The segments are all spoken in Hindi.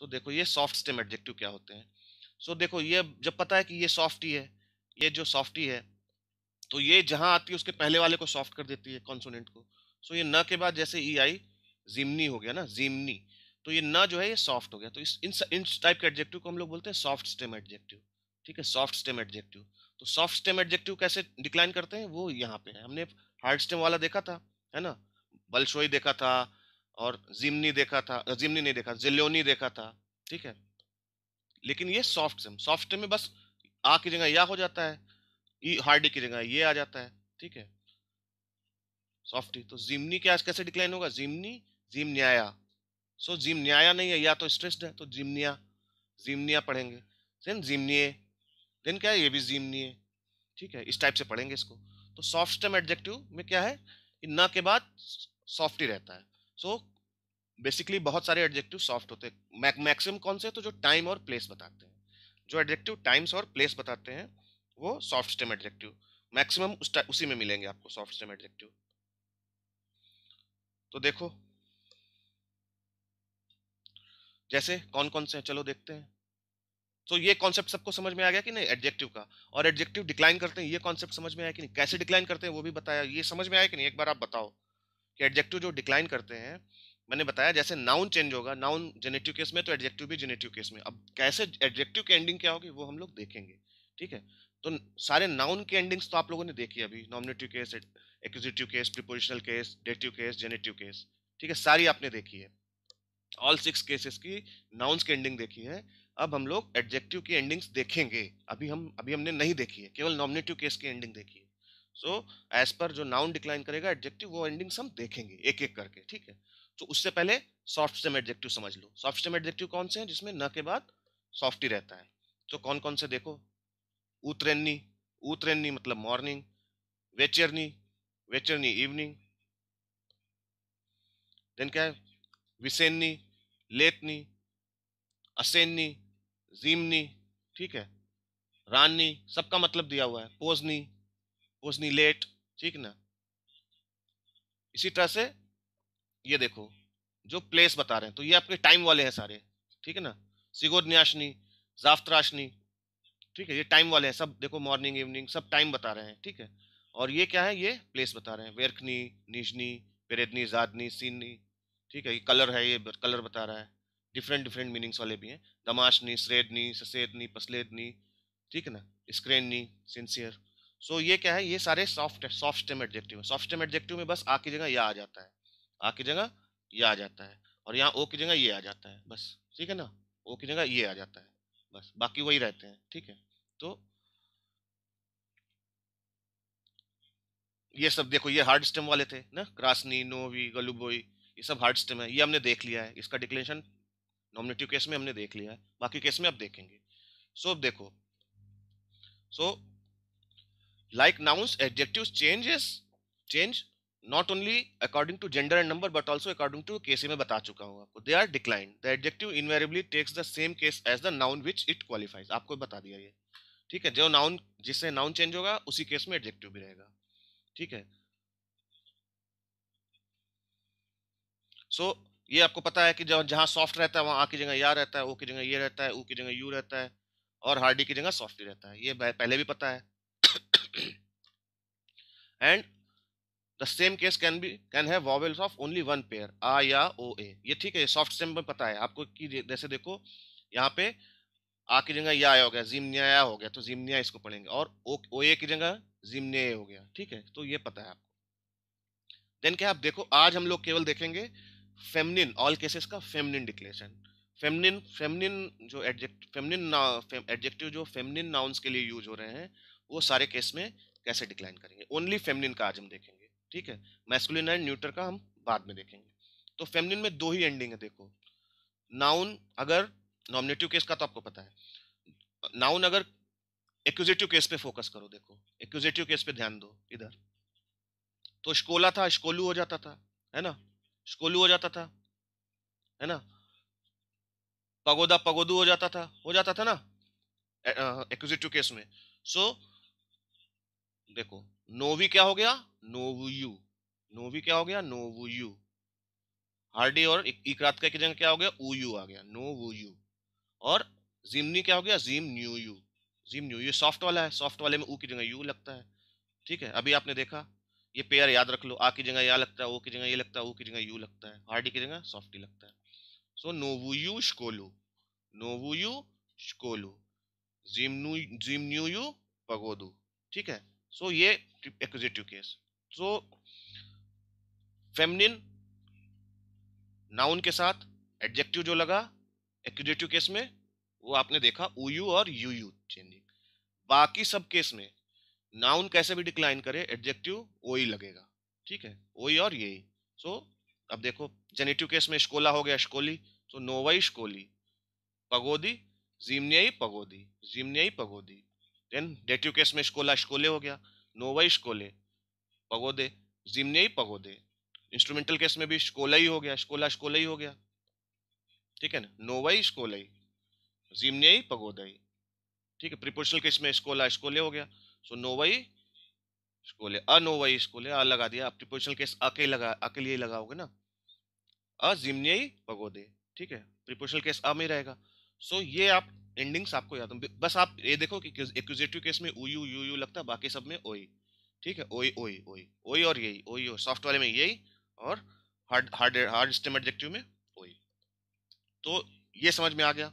तो देखो ये सॉफ्ट स्टेम एडजेक्टिव क्या होते हैं सो देखो ये जब पता है कि ये सॉफ्ट ही है ये जो सॉफ्ट ही है तो ये जहाँ आती है उसके पहले वाले को सॉफ्ट कर देती है कॉन्सोनेंट को सो ये न के बाद जैसे ई आई जिमनी हो गया ना जिमनी तो ये न जो है ये सॉफ्ट हो गया तो इस इन इन टाइप के एडजेक्टिव को हम लोग बोलते हैं सॉफ्ट स्टेम एडजेक्टिव ठीक है सॉफ्ट स्टेम एडजेक्टिव तो सॉफ्ट स्टेम एडजेक्टिव कैसे डिक्लाइन करते हैं वो यहाँ पे है हमने हार्ड स्टेम वाला देखा था है ना बलशोई देखा था और जिमनी देखा था जिमनी नहीं देखा जिल्योनी देखा था ठीक है लेकिन ये सॉफ्ट सिम सॉफ्ट सिम में बस आ की जगह या हो जाता है ई हार्डी की जगह ये आ जाता है ठीक है सॉफ्टी तो जिमनी क्या कैसे डिक्लाइन होगा जिमनी जिमन्याया सो जिमन्याया नहीं है या तो स्ट्रेस्ड है तो जिमनिया जिमनिया पढ़ेंगे देन जिमनिए देन क्या है ये भी जिमनिए ठीक है इस टाइप से पढ़ेंगे इसको तो सॉफ्ट स्टेम एडजेक्टिव में क्या है ना के बाद सॉफ्ट ही रहता है सो so, बेसिकली बहुत सारे एडजेक्टिव सॉफ्ट होते हैं मैक्सिमम कौन से तो जो टाइम और प्लेस बताते हैं जो एडजेक्टिव टाइम्स और प्लेस बताते हैं वो सॉफ्ट स्टेम एडजेक्टिव मैक्सिमम उस उसी में मिलेंगे आपको सॉफ्ट स्टेम एडजेक्टिव तो देखो जैसे कौन कौन से हैं चलो देखते हैं तो ये कॉन्सेप्ट सबको समझ में आ गया कि नहीं एडजेक्टिव का और एडजेक्टिव डिक्लाइन करते हैं ये कॉन्सेप्ट समझ में आया कि नहीं कैसे डिक्लाइन करते हैं वो भी बताया ये समझ में आया कि नहीं एक बार आप बताओ कि एडजेक्टिव जो डिक्लाइन करते हैं मैंने बताया जैसे नाउन चेंज होगा नाउन जेनेटिव केस में तो एडजेक्टिव भी जेनेटिव केस में अब कैसे एडजेक्टिव की एंडिंग क्या होगी वो हम लोग देखेंगे ठीक है तो सारे नाउन की एंडिंग्स तो आप लोगों ने देखी अभी nominative case accusative case prepositional case dative case genitive case ठीक है सारी आपने देखी है ऑल सिक्स केसेस की नाउन्स की एंडिंग देखी है अब हम लोग एडजेक्टिव की एंडिंग्स देखेंगे अभी हम अभी हमने नहीं देखी है केवल नॉमिनेटिव केस की एंडिंग देखी है सो एज पर जो नाउन डिक्लाइन करेगा एडजेक्टिव वो एंडिंग्स हम देखेंगे एक एक करके ठीक है तो उससे पहले सॉफ्ट स्टेम एडजेक्टिव समझ लो सॉफ्ट स्टेम एडजेक्टिव कौन से हैं जिसमें न के बाद सॉफ्ट ही रहता है तो कौन कौन से देखो उतरेन्नी उतरेन्नी मतलब मॉर्निंग वेचरनी वेचरनी इवनिंग देन क्या है विसेन्नी लेतनी असेन्नी जीमनी ठीक है रानी सबका मतलब दिया हुआ है पोजनी पोजनी लेट ठीक ना इसी तरह से ये देखो जो प्लेस बता रहे हैं तो ये आपके टाइम वाले हैं सारे ठीक है ना सिगोरन्याशनी जाफ्तराशनी ठीक है ये टाइम वाले हैं सब देखो मॉर्निंग इवनिंग सब टाइम बता रहे हैं ठीक है और ये क्या है ये प्लेस बता रहे हैं वेरखनी निजनी पेरेदनी जादनी सीनी ठीक है ये कलर है ये कलर बता रहा है डिफरेंट डिफरेंट मीनिंग्स वाले भी हैं दमाशनी सरेदनी ससेदनी पसलेदनी ठीक है ना स्क्रेननी सिंसियर सो ये क्या है ये सारे सॉफ्ट सॉफ्ट स्टेम एडजेक्टिव है सॉफ्ट स्टेम एडजेक्टिव में बस आ की जगह यह आ जाता है आ की जगह ये आ जाता है और यहाँ ओ की जगह ये आ जाता है बस ठीक है ना ओ की जगह ये आ जाता है बस बाकी वही रहते हैं ठीक है तो ये सब देखो ये हार्ड स्टेम वाले थे ना क्रासनी नोवी गलुबोई ये सब हार्ड स्टेम है ये हमने देख लिया है इसका डिक्लेशन नॉमिनेटिव केस में हमने देख लिया है बाकी केस में आप देखेंगे सो अब देखो so like nouns adjective changes change not only according to gender and number but also according to case में बता चुका हूँ आपको they are decline the adjective invariably takes the same case as the noun which it qualifies आपको बता दिया ये ठीक है जो नाउन जिससे नाउन चेंज होगा उसी केस में एडजेक्टिव भी रहेगा ठीक है सो so, ये आपको पता है कि जब जहाँ सॉफ्ट रहता है वहाँ आ की जगह या रहता है ओ की जगह ये रहता है ऊ की जगह यू रहता है और हार्डी की जगह सॉफ्ट ही रहता है ये पहले भी पता है and the same case can be can have vowels of only one pair आ या ओ ए ये ठीक है सॉफ्ट स्टेम में पता है आपको कि जैसे देखो यहाँ पे आ की जगह या आया हो गया जिमनिया हो गया तो जिमनिया इसको पढ़ेंगे और ओ ओ ए की जगह जिमने हो गया ठीक है तो ये पता है आपको देन क्या आप देखो आज हम लोग केवल देखेंगे फेमनिन ऑल केसेस का फेमनिन डिक्लेरेशन फेमनिन फेमनिन जो एडजेक्ट फेमनिन एडजेक्टिव जो फेमनिन नाउन्स के लिए यूज हो रहे हैं वो सारे केस में कैसे डिक्लाइन करेंगे ओनली फेमनिन का आज हम देखेंगे ठीक है मैस्कुलिन एंड न्यूटर का हम बाद में देखेंगे तो फेमिनिन में दो ही एंडिंग है देखो नाउन अगर नॉमिनेटिव केस का तो आपको पता है नाउन अगर एक्यूजेटिव केस पे फोकस करो देखो एक्यूजेटिव केस पे ध्यान दो इधर तो शकोला था शकोलू हो जाता था है ना शकोलू हो जाता था है ना पगोदा पगोदू हो जाता था हो जाता था ना एक्यूजेटिव केस में सो so, देखो नोवी क्या हो गया नोवयू नोवी क्या हो गया नोवयू हार्डी और इकरात का जगह क्या हो गया यू आ गया नोवयू और जिमनी क्या हो गया जिम न्यू यू जिम न्यू यू सॉफ्ट वाला है सॉफ्ट वाले में ऊ की जगह यू लगता है ठीक है अभी आपने देखा ये पेयर याद रख लो आ की जगह या लगता है ओ की जगह ये लगता है ओ की जगह यू लगता है हार्डी की जगह सॉफ्ट ही लगता है सो नोवयू शकोलू नोवयू शकोलू न्यू यू पगोदू ठीक है सो ये accusative case so feminine noun के साथ एडजेक्टिव जो लगा एक्विजिटिव केस में वो आपने देखा यू और यू यू चेंजिंग बाकी सब केस में नाउन कैसे भी डिक्लाइन करे एडजेक्टिव ओ ही लगेगा ठीक है ओ ही और ही सो so, अब देखो जेनेटिव केस में स्कोला हो गया स्कोली सो नोवाई स्कोली पगोदी जिमनियाई पगोदी जिमनियाई पगोदी देन डेट्यू केस में स्कोला स्कोले हो गया नोवा स्कोले पगोदे जिमने पगोदे इंस्ट्रूमेंटल केस में भी स्कोला ही हो गया स्कोला स्कोला ही हो गया ठीक है ना नोवा स्कोला जिमने पगोदई ठीक है प्रिपोर्शनल केस में स्कोला स्कोले हो गया सो नोवाई स्कोले अनोवाई स्कोले आ लगा दिया आप प्रिपोजिशनल केस अ के लगा अ के लिए लगाओगे ना अ जिमनियई पगोदे ठीक है प्रिपोजिशनल केस अ में रहेगा सो ये आप एंडिंग्स आपको याद बस आप ये देखो कि एक्विजिटिव केस में ऊ यू यू लगता है बाकी सब में ओई ठीक है ओई ओई ओई ओई और यही ओई ओ सॉफ्ट वाले में यही और hard hard hard stem adjective में ओई तो ये समझ में आ गया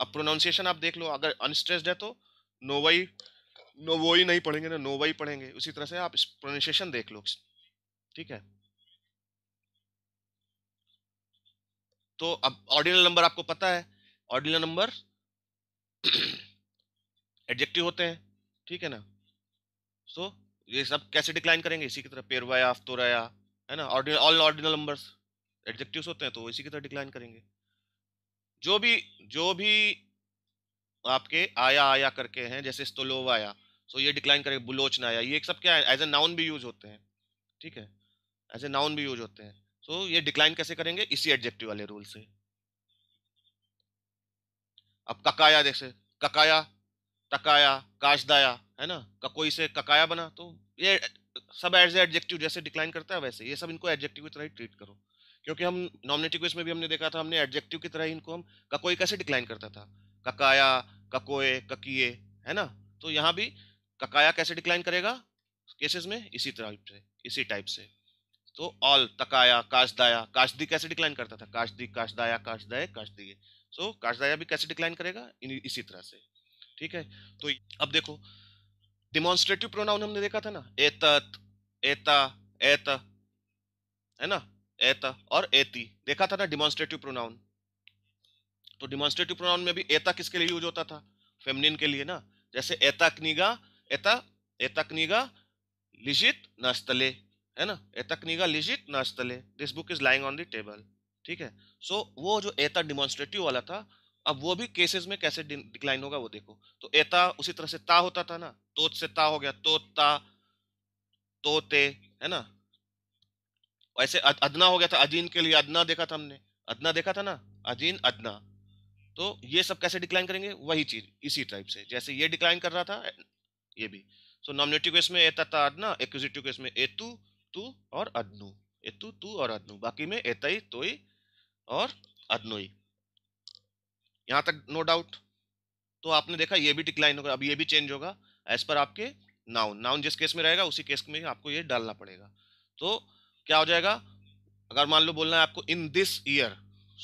अब प्रोनाउंसिएशन आप देख लो अगर अनस्ट्रेस्ड है तो वो नोवोई नहीं पढ़ेंगे ना वाई पढ़ेंगे उसी तरह से आप प्रोनाउंसिएशन देख लो ठीक है तो अब ऑर्डिनल नंबर आपको पता है ऑर्डिनल नंबर एडजेक्टिव होते हैं ठीक है ना सो so, ये सब कैसे डिक्लाइन करेंगे इसी की तरह पेरवाया अफ्तोराया है ना ordinal all ordinal numbers adjectives होते हैं तो इसी की तरह डिक्लाइन करेंगे जो भी जो भी आपके आया आया करके हैं जैसे स्तोलोव आया सो ये डिक्लाइन करेंगे बुलोचना आया ये सब क्या है एज ए नाउन भी यूज होते हैं ठीक है एज ए नाउन भी यूज होते हैं सो so ये डिक्लाइन कैसे करेंगे इसी एडजेक्टिव वाले रूल से अब ककाया जैसे ककाया टकाया काशदाया है ना ककोई से ककाया बना तो ये सब एज एडजेक्टिव जैसे डिक्लाइन करता है वैसे ये सब इनको एडजेक्टिव की तरह ही ट्रीट करो क्योंकि हम नॉमिनेटिव में भी हमने देखा था हमने एडजेक्टिव की तरह ही इनको हम ककोई कैसे डिक्लाइन करता था ककाया ककोए ककिए है ना तो यहाँ भी ककाया कैसे डिक्लाइन करेगा केसेस में इसी तरह से इसी टाइप से तो ऑल तकाया काशदाया काशदी कैसे डिक्लाइन करता था काशदी काशदाया काशदाय काशदी सो काशदाया भी कैसे डिक्लाइन करेगा इसी तरह से ठीक है तो अब देखो डिमोन्स्ट्रेटिव प्रोनाउन हमने देखा था ना एत एता एत है ना एत और एती देखा था ना डिमोन्स्ट्रेटिव प्रोनाउन तो डिमॉन्स्ट्रेटिव प्रोनाउन में भी एता किसके लिए यूज होता था फेमिनिन के लिए ना जैसे एता कनीगा एता एता कनीगा लिजित नस्तले है ना एता कनीगा लिजित नस्तले this book is lying on the table ठीक है सो so, वो जो एता डिमॉन्स्ट्रेटिव वाला था अब वो भी केसेस में कैसे डिक्लाइन होगा वो देखो तो एता उसी तरह से ता होता था ना तोत से ता हो गया तोता तोते है ना वैसे अदना हो गया था अजीन के लिए अदना देखा था हमने अदना देखा था ना अजीन अदना तो ये सब कैसे डिक्लाइन करेंगे वही चीज इसी टाइप से जैसे ये डिक्लाइन कर रहा था ये भी सो नॉमिनेटिव केस में एता ता अदना एक्विजिटिव केस में एतु तू और अदनू एतु तू और अदनू बाकी में तो तोई और अदनोई यहां तक नो no डाउट तो आपने देखा ये भी डिक्लाइन होगा अब ये भी चेंज होगा एज पर आपके नाउन नाउन जिस केस में रहेगा उसी केस में आपको ये डालना पड़ेगा तो क्या हो जाएगा अगर मान लो बोलना है आपको in this year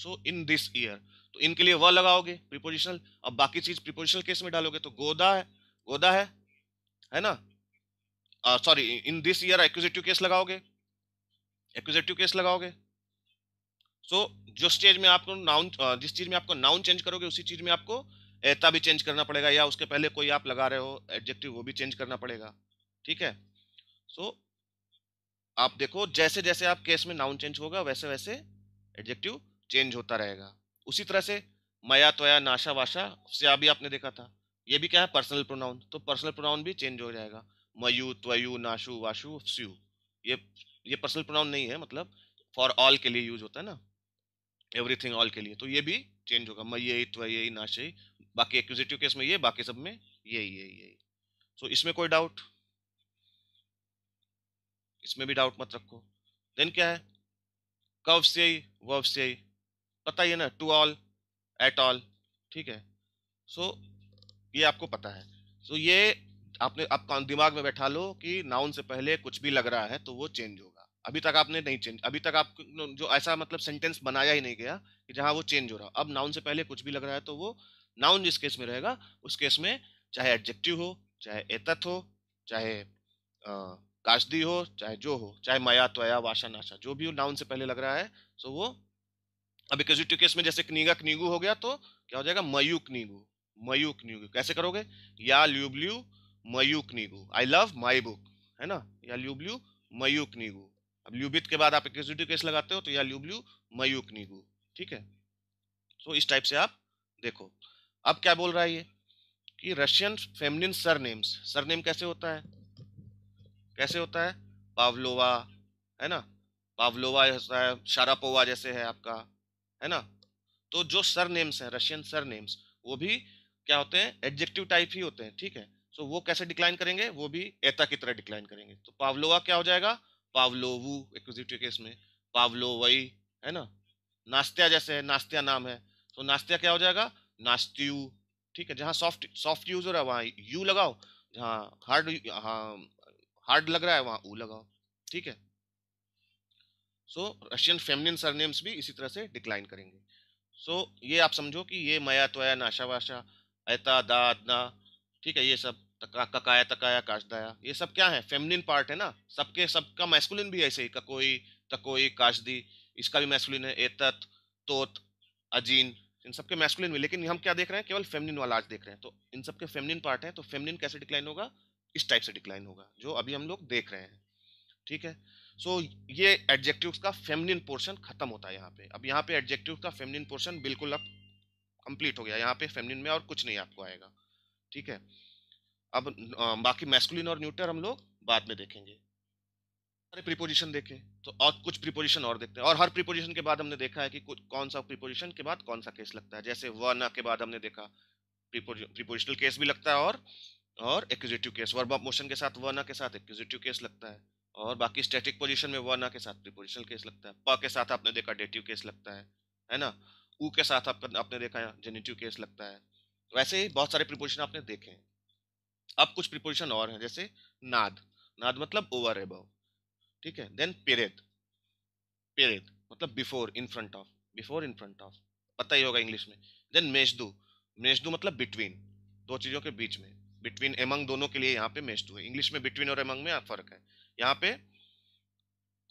so in this year तो इनके लिए वह लगाओगे प्रिपोजिशनल अब बाकी चीज प्रिपोजिशनल केस में डालोगे तो गोदा है गोदा है है ना sorry in this year accusative case लगाओगे एक्विजिटिव केस लगाओगे सो so, जो स्टेज में आपको नाउन जिस चीज़ में आपको नाउन चेंज करोगे उसी चीज़ में आपको एता भी चेंज करना पड़ेगा या उसके पहले कोई आप लगा रहे हो एडजेक्टिव वो भी चेंज करना पड़ेगा ठीक है सो so, आप देखो जैसे जैसे आप केस में नाउन चेंज होगा वैसे वैसे एडजेक्टिव चेंज होता रहेगा उसी तरह से मया त्वया नाशा वाशा से अभी आपने देखा था ये भी क्या है पर्सनल प्रोनाउन तो पर्सनल प्रोनाउन भी चेंज हो जाएगा मयू त्वयू नाशु वाशु स्यू ये ये पर्सनल प्रोनाउन नहीं है मतलब फॉर ऑल के लिए यूज होता है ना एवरीथिंग ऑल के लिए तो ये भी चेंज होगा मैं यही तो यही नाश यही बाकी एक्विजिटिव केस में ये बाकी सब में यही यही यही सो so, इसमें कोई डाउट इसमें भी डाउट मत रखो देन क्या है कव से ही वर्व से ही पता ही है ना टू ऑल एट ऑल ठीक है सो so, ये आपको पता है सो so, ये आपने आप दिमाग में बैठा लो कि नाउन से पहले कुछ भी लग रहा है तो वो चेंज होगा अभी तक आपने नहीं चेंज अभी तक आप जो ऐसा मतलब सेंटेंस बनाया ही नहीं गया कि जहाँ वो चेंज हो रहा अब नाउन से पहले कुछ भी लग रहा है तो वो नाउन जिस केस में रहेगा उस केस में चाहे एडजेक्टिव हो चाहे एतत हो चाहे काशदी हो चाहे जो हो चाहे माया त्वया वाशा नाशा जो भी हो नाउन से पहले लग रहा है सो वो अभी एक्जिटिव केस में जैसे कनीगा कनीगू हो गया तो क्या हो जाएगा मयू नीगू मयू नीगू कैसे करोगे या ल्यूब्ल्यू मयू नीगू आई लव माई बुक है ना या ल्यूब्ल्यू मयू नीगू अब ल्यूबित के बाद आप एक केस लगाते हो तो या ल्यूब्ल्यू मयूक नीगू ठीक है सो तो इस टाइप से आप देखो अब क्या बोल रहा है ये कि रशियन फेमिनिन सरनेम्स सरनेम कैसे होता है कैसे होता है पावलोवा है ना पावलोवा होता है शारापोवा जैसे है आपका है ना तो जो सरनेम्स हैं रशियन सरनेम्स वो भी क्या होते हैं एडजेक्टिव टाइप ही होते हैं ठीक है सो वो कैसे डिक्लाइन करेंगे वो भी एता की तरह डिक्लाइन करेंगे तो पावलोवा क्या हो जाएगा पावलोवू एक्विजिटिव केस में पावलोवई है ना नास्त्या जैसे है नास्त्या नाम है तो नास्त्या क्या हो जाएगा नास्त्यू ठीक है जहाँ सॉफ्ट सॉफ्ट यूज हो रहा है वहाँ यू लगाओ जहाँ हार्ड हाँ हार्ड लग रहा है वहाँ ऊ लगाओ ठीक है सो रशियन फेमिनिन सरनेम्स भी इसी तरह से डिक्लाइन करेंगे सो so, ये आप समझो कि ये मया त्वया नाशा वाशा ऐता दादना ठीक है ये सब तका ककाया तकाया काशदाया ये सब क्या है फेमिनिन पार्ट है ना सबके सबका मैस्कुलिन भी ऐसे ही ककोई तकोई काशदी इसका भी मैस्कुलिन है एतत तोत अजीन इन सबके मैस्कुलिन में लेकिन हम क्या देख रहे हैं केवल फेमिनिन वाला आज देख रहे हैं तो इन सबके फेमिनिन पार्ट हैं तो फेमिनिन कैसे डिक्लाइन होगा इस टाइप से डिक्लाइन होगा जो अभी हम लोग देख रहे हैं ठीक है सो so, ये एडजेक्टिव्स का फेमिनिन पोर्शन खत्म होता है यहाँ पे अब यहाँ पे एडजेक्टिव का फेमिनिन पोर्शन बिल्कुल अब कंप्लीट हो गया यहाँ पे फेमिनिन में और कुछ नहीं आपको आएगा ठीक है अब बाकी मैस्कुलिन और न्यूटर हम लोग बाद में देखेंगे सारे प्रीपोजिशन देखें तो और कुछ प्रीपोजिशन और देखते हैं और हर प्रीपोजिशन के बाद हमने देखा है कि कुछ कौन सा प्रीपोजिशन के बाद कौन सा केस लगता है जैसे वर्ना के बाद हमने देखा प्रीपोजिशनल केस भी लगता है और और accusative case verb of motion के साथ वर्ना के साथ एक्विजिटिव केस लगता है और बाकी स्टैटिक पोजीशन में वर्ना के साथ प्रीपोजिशनल केस लगता है प के साथ आपने देखा डेटिव केस लगता है है ना ऊ के साथ आपने देखा जेनेटिव केस लगता है वैसे तो ही बहुत सारे प्रीपोजिशन आपने देखे हैं अब कुछ प्रिपोजिशन और हैं जैसे नाद नाद मतलब ओवर एबव ठीक है देन पेरेत पेरेत मतलब before in front of before in front of पता ही होगा इंग्लिश में देन मेजदू मेजदू मतलब बिटवीन दो चीज़ों के बीच में बिटवीन एमंग दोनों के लिए यहाँ पे मेजदू है इंग्लिश में बिटवीन और एमंग में फ़र्क है यहाँ पे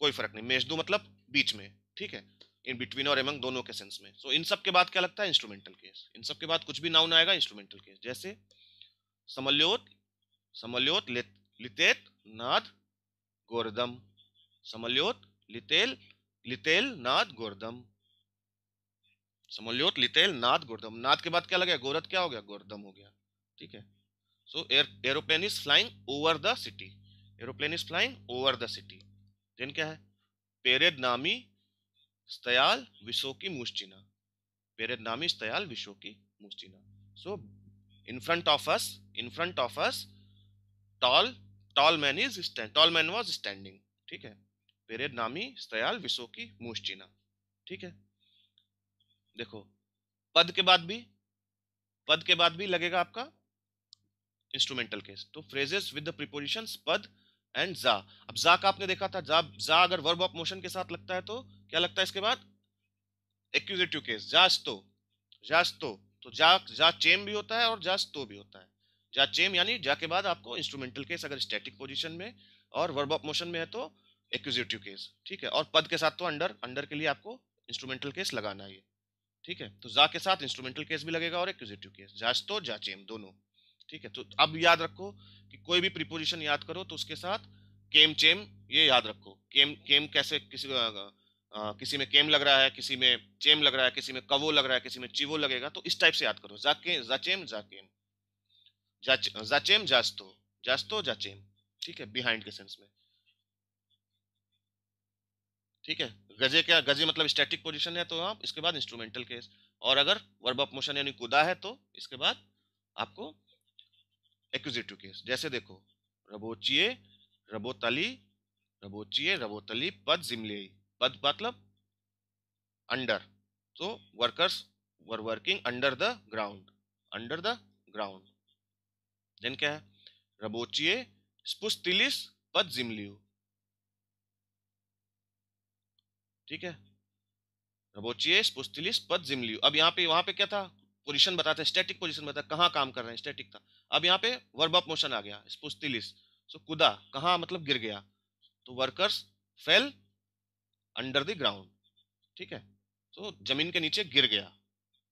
कोई फर्क नहीं मेजदू मतलब बीच में ठीक है इन बिटवीन और एमंग दोनों के सेंस में सो so, इन सब के बाद क्या लगता है इंस्ट्रूमेंटल केस इन सब के बाद कुछ भी नाउन आएगा इंस्ट्रूमेंटल केस जैसे समल्योत समल्योत लितेत नाद गोरदम समल्योत लितेल लितेल नाद गोरदम समल्योत लितेल नाद गोरदम नाद के बाद क्या लगे गोरद क्या हो गया गोरदम हो गया ठीक है so air aeroplane is flying over the city aeroplane is flying over the city then क्या है पेरेद नामी स्तयाल विशो की मुस्टिना पेरेद नामी स्तयाल विशो की मुस्टिना सो in front of us in front of us tall tall man is stand tall man was standing ठीक है पेरेड नामी स्तयाल विशो की मुश्चिना ठीक है देखो पद के बाद भी पद के बाद भी लगेगा आपका इंस्ट्रूमेंटल केस तो फ्रेजेस विद द प्रिपोजिशन पद एंड जा अब जा का आपने देखा था जा जा अगर वर्ब ऑफ मोशन के साथ लगता है तो क्या लगता है इसके बाद एक्यूजेटिव केस जास्तो जास्तो तो जा जा चेम भी होता है और जा स्तो भी होता है जा चेम यानी जा के बाद आपको इंस्ट्रूमेंटल केस अगर स्टैटिक पोजिशन में और वर्ब ऑफ मोशन में है तो एक्विजिटिव केस ठीक है और पद के साथ तो अंडर अंडर के लिए आपको इंस्ट्रूमेंटल केस लगाना है ठीक है तो जा के साथ इंस्ट्रूमेंटल केस भी लगेगा और एक्यूजिटिव केस जाच तो जा चेम दोनों ठीक है तो अब याद रखो कि कोई भी प्रिपोजिशन याद करो तो उसके साथ केम चेम ये याद रखो केम केम कैसे किसी किसी में केम लग रहा है किसी में चेम लग रहा है किसी में कवो लग रहा है किसी में चिवो लगेगा तो इस टाइप से याद करो जाके जाचेम जाकेम जाचेम जास्तो जास्तो जाचेम ठीक है बिहाइंड के सेंस में ठीक है गजे क्या गजे मतलब स्टैटिक पोजिशन है तो आप इसके बाद इंस्ट्रूमेंटल केस और अगर वर्ब ऑफ मोशन यानी कुदा है तो इसके बाद आपको एक्विजिटिव केस जैसे देखो रबोचिए रबोतली रबोचिए रबोतली पद जिमलेई but मतलब under so workers were working under the ground under the ground then क्या है रबोचिए स्पुस्तिलिस पद जिमलियो ठीक है रबोचिए स्पुस्तिलिस पद जिमलियो अब यहां पे वहां पे क्या था पोजीशन बताते स्टैटिक पोजीशन बताते कहां काम कर रहे हैं स्टैटिक था अब यहां पे वर्ब ऑफ मोशन आ गया स्पुस्तिलिस सो so, कुदा मतलब गिर गया तो workers fell under the ground ठीक है तो जमीन के नीचे गिर गया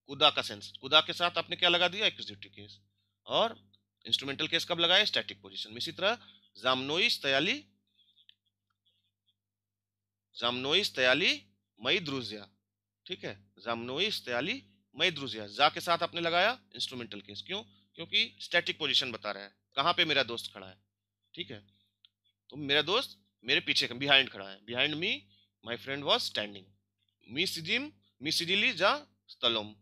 कुदा का सेंस कुदा के साथ आपने क्या लगा दिया एक्विजिटिव केस और इंस्ट्रूमेंटल केस कब लगाया स्टैटिक पोजिशन में इसी तरह जामनोइस तयाली जामनोइस तयाली मई द्रुजिया ठीक है जामनोइस तयाली मई द्रुजिया जा के साथ आपने लगाया इंस्ट्रूमेंटल केस क्यों क्योंकि स्टैटिक पोजिशन बता रहा है कहाँ पे मेरा दोस्त खड़ा है ठीक है तो मेरा दोस्त मेरे पीछे बिहाइंड खड़ा है behind me My friend was standing. Misidim, misidili जा स्तलोम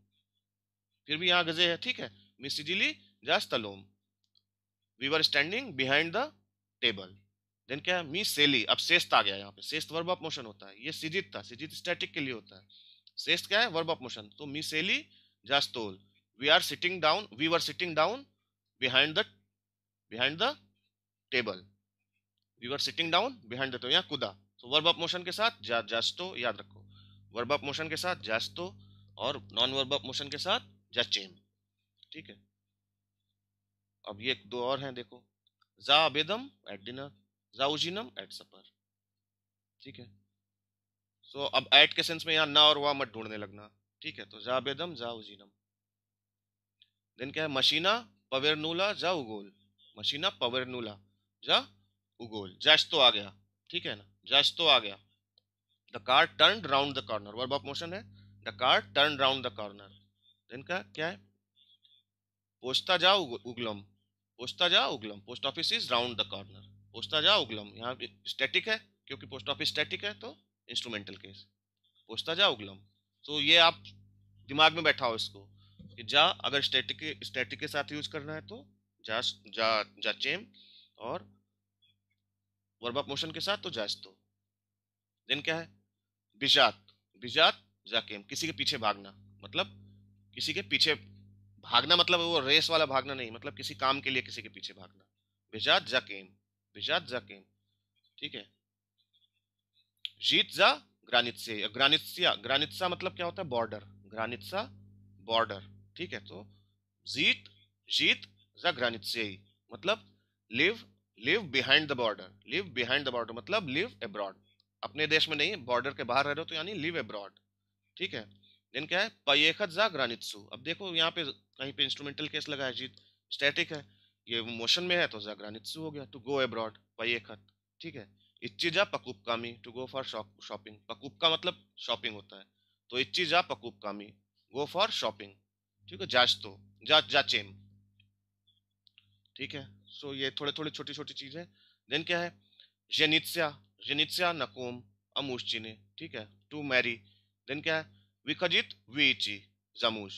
फिर भी यहाँ गजे है ठीक है सिजिली जा स्तलोम we were standing behind the table then क्या है मी सेली अब सेस्त आ गया यहाँ पे सेस्त वर्ब ऑफ मोशन होता है ये सिजित था सिजित स्टैटिक के लिए होता है सेस्त क्या है वर्ब ऑफ मोशन तो मी सेली जा स्तोल we are sitting down we were sitting down behind the behind the table we were sitting down behind the table यहाँ कुदा तो वर्ब ऑफ मोशन के साथ जा, जास्तो याद रखो वर्ब ऑफ मोशन के साथ जास्तो और नॉन वर्ब ऑफ मोशन के साथ जचेम ठीक है अब ये दो और हैं देखो जा अबेदम एट डिनर जा उजिनम एट सपर ठीक है सो so, अब एट के सेंस में यहाँ ना और वाह मत ढूंढने लगना ठीक है तो जा अबेदम जा देन क्या है मशीना पवेरनूला जा उगोल मशीना पवेरनूला जा उगोल जश तो आ गया ठीक है ना जस्ट तो आ गया the car turn round the corner verb of motion है the car turn round the corner इनका क्या है पोस्ता जा उगलम पोस्ता जा उगलम post office is round the corner पोस्ता जा उगलम यहाँ स्टैटिक है क्योंकि पोस्ट ऑफिस स्टैटिक है तो इंस्ट्रूमेंटल केस पोस्ता जा उगलम तो ये आप दिमाग में बैठा हो इसको कि जा अगर स्टैटिक स्टैटिक के साथ यूज करना है तो जा जा चेम और वर्ब ऑफ मोशन के साथ तो जायज तो देन क्या है बिजात बिजात जाकेम किसी के पीछे भागना मतलब किसी के पीछे भागना मतलब वो रेस वाला भागना नहीं मतलब किसी काम के लिए किसी के पीछे भागना बिजात जाकेम बिजात जाकेम ठीक है जीत जा ग्रानित्स्य ग्रानित्सिया ग्रानित्सा मतलब क्या होता है बॉर्डर ग्रानित्सा बॉर्डर ठीक है तो जीत जीत जा ग्रानित ग्रानित्स्य मतलब live live behind the border live behind the border मतलब लिव एब्रॉड अपने देश में नहीं बॉर्डर के बाहर रह रहे हो तो यानी लिव एब्रॉड ठीक है देन क्या है पयेखत जा ग्रानित्सु अब देखो यहाँ पे कहीं पे इंस्ट्रूमेंटल केस लगा है जीत स्टैटिक है ये मोशन में है तो जा ग्रानित्सु हो गया टू गो एब्रॉड पयेखत ठीक है इच्ची जा पकूप कामी टू गो फॉर शॉपिंग पकूप का मतलब शॉपिंग होता है तो इच्ची जा कामी गो फॉर शॉपिंग ठीक है जाच तो जा जाचेम ठीक है सो ये थोड़े थोड़े छोटी छोटी चीज़ है देन क्या है जेनित्स्या जेनित्स्या नकोम अमूशी ने ठीक है टू मैरी देन क्या है विखजित वीची जमूज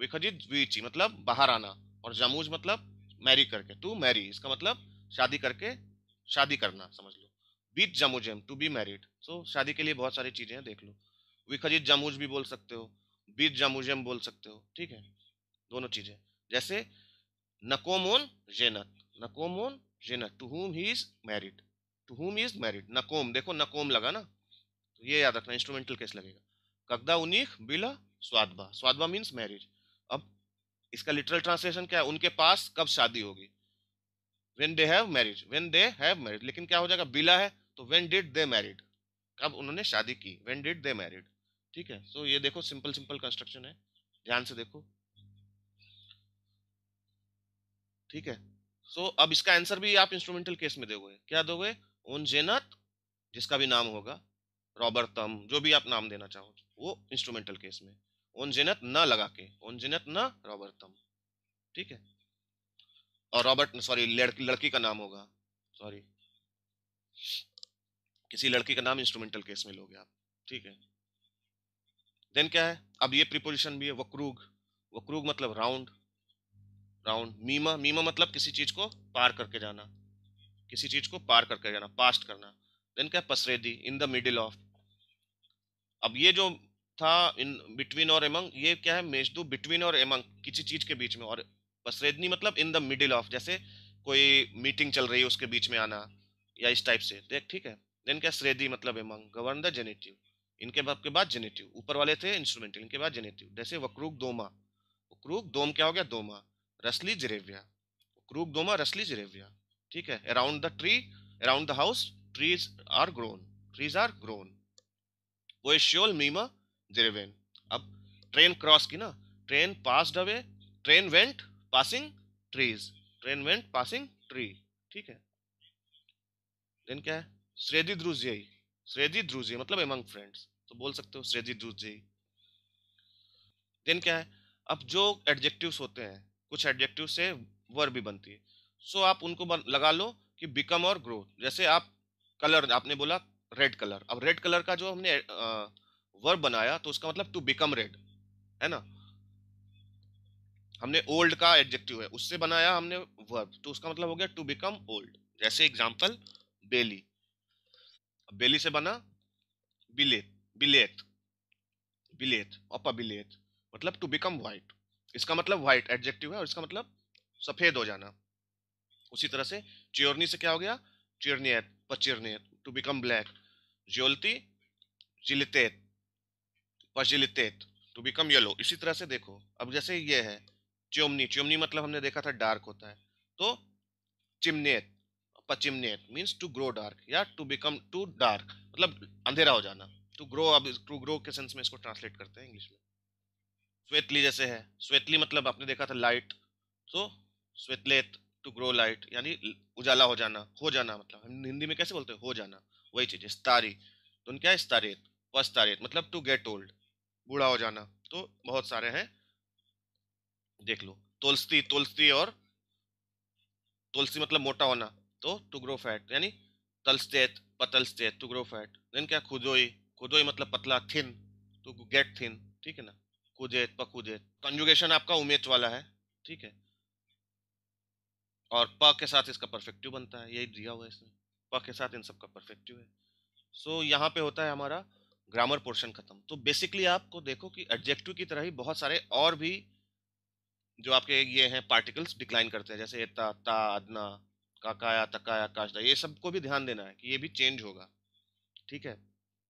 विखजित वीची मतलब बाहर आना और जमूज मतलब मैरी करके टू मैरी इसका मतलब शादी करके शादी करना समझ लो बीच जमूजेम टू बी मैरिड सो शादी के लिए बहुत सारी चीज़ें हैं देख लो विखजित जमूज भी बोल सकते हो बीच जमूजेम बोल सकते हो ठीक है दोनों चीज़ें जैसे नकोमोन जेनत नकोमोन जेनत to whom he is married to whom is married नकोम देखो नकोम लगा ना तो ये याद रखना इंस्ट्रूमेंटल केस लगेगा कगदा उनीख बिला स्वादबा स्वादबा मीन्स मैरिज अब इसका लिटरल ट्रांसलेशन क्या है उनके पास कब शादी होगी when they have marriage when they have marriage लेकिन क्या हो जाएगा बिला है तो वेन डिड दे मैरिड कब उन्होंने शादी की वेन डिड दे मैरिड ठीक है सो so ये देखो सिंपल सिंपल कंस्ट्रक्शन है ध्यान से देखो ठीक है सो so, अब इसका आंसर भी आप इंस्ट्रूमेंटल केस में दोगे क्या दोगे उन जेनत जिसका भी नाम होगा रॉबर्टम जो भी आप नाम देना चाहो वो इंस्ट्रूमेंटल केस में उन जेनत न लगा के उन जेनत न रॉबर्टम ठीक है और रॉबर्ट सॉरी लड़की लड़की का नाम होगा सॉरी किसी लड़की का नाम इंस्ट्रूमेंटल केस में लोगे आप ठीक है देन क्या है अब ये प्रिपोजिशन भी है वक्रूग वक्रूग मतलब राउंड राउंड मीमा मीमा मतलब किसी चीज़ को पार करके जाना किसी चीज़ को पार करके जाना पास्ट करना देन क्या पसरेदी इन द मिडिल ऑफ अब ये जो था इन बिटवीन और एमंग ये क्या है मेजदू बिटवीन और एमंग किसी चीज़ के बीच में और पसरेदनी मतलब इन द मिडिल ऑफ जैसे कोई मीटिंग चल रही है उसके बीच में आना या इस टाइप से देख ठीक है देन क्या श्रेदी मतलब एमंग गवर्न द जेनेटिव इनके के बाद जेनेटिव ऊपर वाले थे इंस्ट्रूमेंटल इनके बाद जेनेटिव जैसे वक्रूक दोमा वक्रूक दोम क्या हो गया दोमा रसली जरेविया क्रूक दोमा रसली जरेविया ठीक है around the tree around the house trees are grown trees are grown ओएशियोल मीमा जरेवेन अब ट्रेन क्रॉस की ना train passed away train went passing trees train went passing tree ठीक है देन क्या है श्रेदी द्रुजियई श्रेदी द्रुजियई मतलब एमंग फ्रेंड्स तो बोल सकते हो श्रेदी द्रुजियई देन क्या है अब जो एडजेक्टिव्स होते हैं कुछ एडजेक्टिव से वर्ब भी बनती है सो so, आप उनको लगा लो कि बिकम और ग्रो जैसे आप कलर आपने बोला रेड कलर अब रेड कलर का जो हमने वर्ब बनाया तो उसका मतलब टू बिकम रेड है ना हमने ओल्ड का एडजेक्टिव है उससे बनाया हमने वर्ब तो उसका मतलब हो गया टू बिकम ओल्ड जैसे एग्जाम्पल बेली बेली से बना बिलेत बिलेत बिलेत अपा बिलेत मतलब टू बिकम वाइट इसका मतलब व्हाइट एडजेक्टिव है और इसका मतलब सफ़ेद हो जाना उसी तरह से चियोरनी से क्या हो गया चिरनियत पचिरनियत टू बिकम ब्लैक ज्योलती जिलितेत पजिलितेत टू बिकम येलो इसी तरह से देखो अब जैसे ये है च्योमनी च्योमनी मतलब हमने देखा था डार्क होता है तो चिमनेत पचिमनेत मीन्स टू ग्रो डार्क या टू बिकम टू डार्क मतलब अंधेरा हो जाना टू ग्रो अब टू ग्रो के सेंस में इसको ट्रांसलेट करते हैं इंग्लिश में स्वेतली जैसे है स्वेतली मतलब आपने देखा था लाइट तो स्वेतलेत टू ग्रो लाइट यानी उजाला हो जाना हो जाना मतलब हिंदी में कैसे बोलते हैं हो जाना वही चीज़ स्तारी तो उनका स्तारेत पस्तारेत मतलब टू गेट ओल्ड बूढ़ा हो जाना तो बहुत सारे हैं देख लो तोलस्ती तोलस्ती और तुलसी मतलब मोटा होना तो टू ग्रो फैट यानी तलस्तेत पतलस्तेत टू ग्रो फैट देन क्या खुदोई खुदोई मतलब पतला थिन टू गेट थिन ठीक है ना कुदेत पकुदेत कंजुगेशन आपका उमेत वाला है ठीक है और प के साथ इसका परफेक्टिव बनता है यही दिया हुआ है इसमें प के साथ इन सब का परफेक्टिव है सो so, यहाँ पे होता है हमारा ग्रामर पोर्शन खत्म तो बेसिकली आपको देखो कि एडजेक्टिव की तरह ही बहुत सारे और भी जो आपके ये हैं पार्टिकल्स डिक्लाइन करते हैं जैसे एता ता अदना काकाया तकाया काशदा ये सबको भी ध्यान देना है कि ये भी चेंज होगा ठीक है